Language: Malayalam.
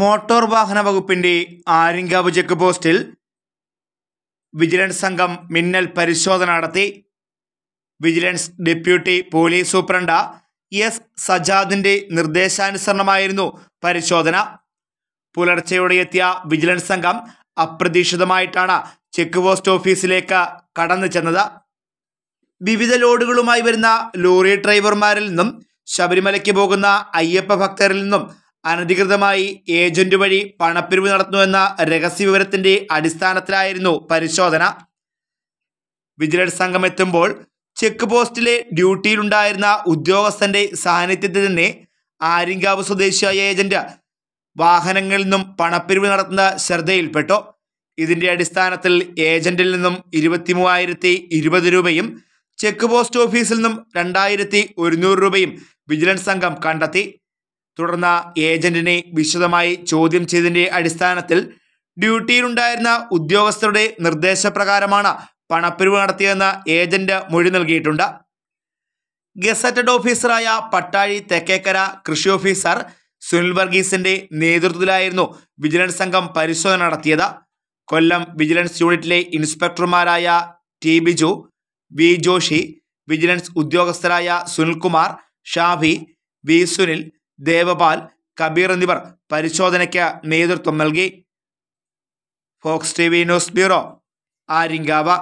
മോട്ടോർ വാഹന വകുപ്പിന്റെ ആര്യങ്കാവ് ചെക്ക് പോസ്റ്റിൽ വിജിലൻസ് സംഘം മിന്നൽ പരിശോധന നടത്തി vigilance deputy police superintendent S സജാദിന്റെ നിർദ്ദേശാനുസരണമായിരുന്നു പരിശോധന പുലർച്ചെയോടെ എത്തിയ വിജിലൻസ് സംഘം അപ്രതീക്ഷിതമായിട്ടാണ് ചെക്ക് പോസ്റ്റ് ഓഫീസിലേക്ക് കടന്നു ചെന്നത് വിവിധ ലോഡുകളുമായി വരുന്ന ലോറി ഡ്രൈവർമാരിൽ നിന്നും ശബരിമലയ്ക്ക് പോകുന്ന അയ്യപ്പ ഭക്തരിൽ നിന്നും അനധികൃതമായി ഏജന്റ് വഴി പണപ്പിരിവ് നടത്തുന്നുവെന്ന വിവരത്തിന്റെ അടിസ്ഥാനത്തിലായിരുന്നു പരിശോധന വിജിലൻസ് സംഘം എത്തുമ്പോൾ ചെക്ക് പോസ്റ്റിലെ ഡ്യൂട്ടിയിലുണ്ടായിരുന്ന ഉദ്യോഗസ്ഥന്റെ സാന്നിധ്യത്തിൽ തന്നെ ആര്യങ്കാവ് സ്വദേശിയായ ഏജന്റ് വാഹനങ്ങളിൽ നിന്നും പണപ്പിരിവ് നടത്തുന്ന ശ്രദ്ധയിൽപ്പെട്ടു ഇതിന്റെ അടിസ്ഥാനത്തിൽ ഏജന്റിൽ നിന്നും ഇരുപത്തി ഇരുപത് രൂപയും ചെക്ക് പോസ്റ്റ് ഓഫീസിൽ നിന്നും രണ്ടായിരത്തി ഒരുന്നൂറ് രൂപയും വിജിലൻസ് സംഘം കണ്ടെത്തി തുടർന്ന് ഏജന്റിനെ വിശദമായി ചോദ്യം ചെയ്തതിന്റെ അടിസ്ഥാനത്തിൽ ഡ്യൂട്ടിയിലുണ്ടായിരുന്ന ഉദ്യോഗസ്ഥരുടെ നിർദ്ദേശപ്രകാരമാണ് പണപ്പിരിവ് നടത്തിയതെന്ന് ഏജന്റ് മൊഴി നൽകിയിട്ടുണ്ട് ഗസറ്റഡ് ഓഫീസറായ പട്ടാഴി തെക്കേക്കര കൃഷി ഓഫീസർ സുനിൽ വർഗീസിന്റെ നേതൃത്വത്തിലായിരുന്നു വിജിലൻസ് സംഘം പരിശോധന നടത്തിയത് കൊല്ലം വിജിലൻസ് യൂണിറ്റിലെ ഇൻസ്പെക്ടർമാരായ T Biju V Joshi vigilance ഉദ്യോഗസ്ഥരായ സുനിൽകുമാർ ഷാഫി വി സുനിൽ ദേവപാൽ കബീർ എന്നിവർ പരിശോധനയ്ക്ക് നേതൃത്വം നൽകി Fox T V news bureau ആര്യങ്കാവ